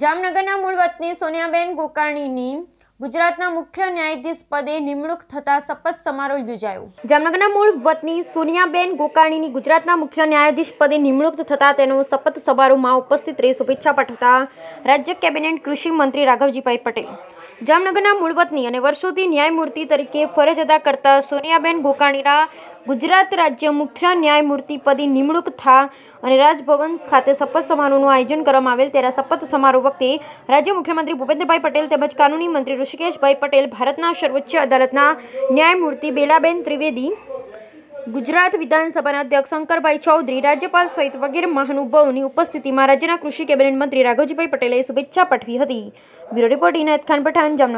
જામનગરના મૂળ વતની સોનિયાબેન ગોકાણીની ગુજરાતના મુખ્ય ન્યાયાધીશ પદે નિમણૂક થતા શપથ સમારોહ યોજાયો જામનગરના મૂળ વતની સોનિયાબેન ગોકાણીની ગુજરાતના મુખ્ય ન્યાયાધીશ પદે નિમણૂક થતા તેનો શપથ સમારોહમાં ઉપસ્થિત રહી શુભેચ્છા પાઠવતા રાજ્ય કેબિનેટ કૃષિ મંત્રી રાઘવજીભાઈ પટેલ જામનગરના મૂળ વતની અને વર્ષોથી ન્યાયમૂર્તિ તરીકે ફરજ અદા કરતા સોનિયાબેન ગોકાણીના ગુજરાત રાજ્ય મુખ્ય ન્યાયમૂર્તિ પદી નિમણૂક થા અને રાજભવન ખાતે શપથ સમારોહનું આયોજન કરવામાં આવેલ ત્યારે શપથ સમારોહ વખતે રાજ્ય મુખ્યમંત્રી ભૂપેન્દ્રભાઈ પટેલ તેમજ કાનૂની મંત્રી ઋષિકેશભાઈ પટેલ ભારતના સર્વોચ્ચ અદાલતના ન્યાયમૂર્તિ બેલાબેન ત્રિવેદી ગુજરાત વિધાનસભાના અધ્યક્ષ શંકરભાઈ ચૌધરી રાજ્યપાલ સહિત વગેરે મહાનુભાવોની ઉપસ્થિતિમાં રાજ્યના કૃષિ કેબિનેટ મંત્રી રાઘવજીભાઈ પટેલે શુભેચ્છા પાઠવી હતી બ્યુરો રિપોર્ટ ઇનાયત ખાન પઠાણ જામનગર